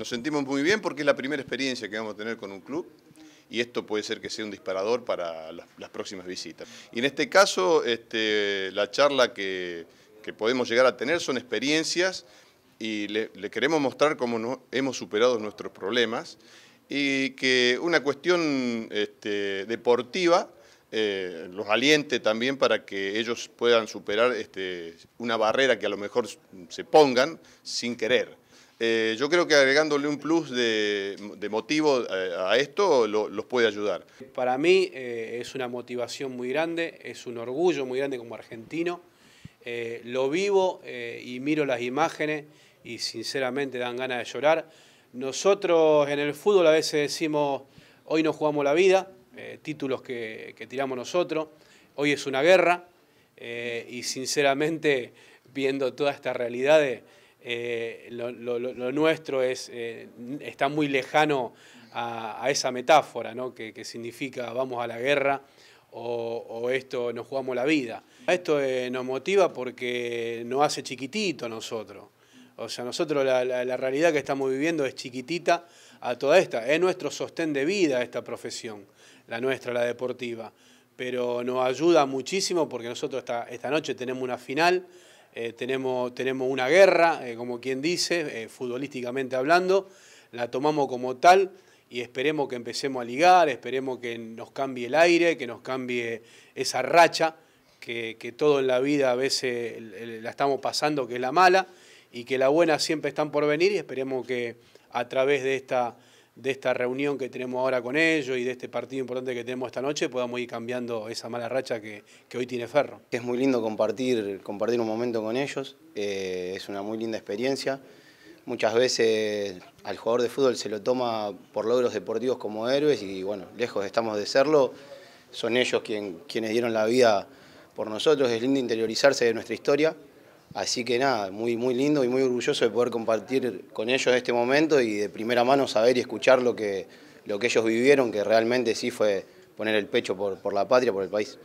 Nos sentimos muy bien porque es la primera experiencia que vamos a tener con un club y esto puede ser que sea un disparador para las, próximas visitas. Y en este caso, este, la charla que, podemos llegar a tener son experiencias y le, queremos mostrar cómo hemos superado nuestros problemas y que una cuestión este, deportiva eh, los aliente también para que ellos puedan superar este, una barrera que a lo mejor se pongan sin querer. Eh, yo creo que agregándole un plus de, de motivo eh, a, esto los puede ayudar. Para mí eh, es una motivación muy grande, es un orgullo muy grande como argentino. lo vivo y miro las imágenes y sinceramente dan ganas de llorar. Nosotros en el fútbol a veces decimos, hoy no jugamos la vida, títulos que, tiramos nosotros, hoy es una guerra y sinceramente viendo todas estas realidades eh, lo, nuestro es, eh, está muy lejano a, esa metáfora ¿no? que, significa vamos a la guerra o, esto nos jugamos la vida. Esto eh, nos motiva porque nos hace chiquitito nosotros. O sea, nosotros la, realidad que estamos viviendo es chiquitita a toda esta. Es nuestro sostén de vida esta profesión, la nuestra, la deportiva. Pero nos ayuda muchísimo porque nosotros esta, esta noche tenemos una final. Eh, tenemos, tenemos una guerra, eh, como quien dice, eh, futbolísticamente hablando, la tomamos como tal y esperemos que empecemos a ligar, esperemos que nos cambie el aire, que nos cambie esa racha, que, que todo en la vida a veces la estamos pasando, que es la mala, y que la buena siempre están por venir y esperemos que a través de esta de esta reunión que tenemos ahora con ellos y de este partido importante que tenemos esta noche, podamos ir cambiando esa mala racha que, hoy tiene Ferro. Es muy lindo compartir, compartir un momento con ellos, eh, es una muy linda experiencia. Muchas veces al jugador de fútbol se lo toma por logros deportivos como héroes y bueno, lejos estamos de serlo, son ellos quienes dieron la vida por nosotros, es lindo interiorizarse de nuestra historia. Así que nada, muy, muy lindo y muy orgulloso de poder compartir con ellos este momento y de primera mano saber y escuchar lo que, lo que ellos vivieron, que realmente sí fue poner el pecho por, por la patria, por el país.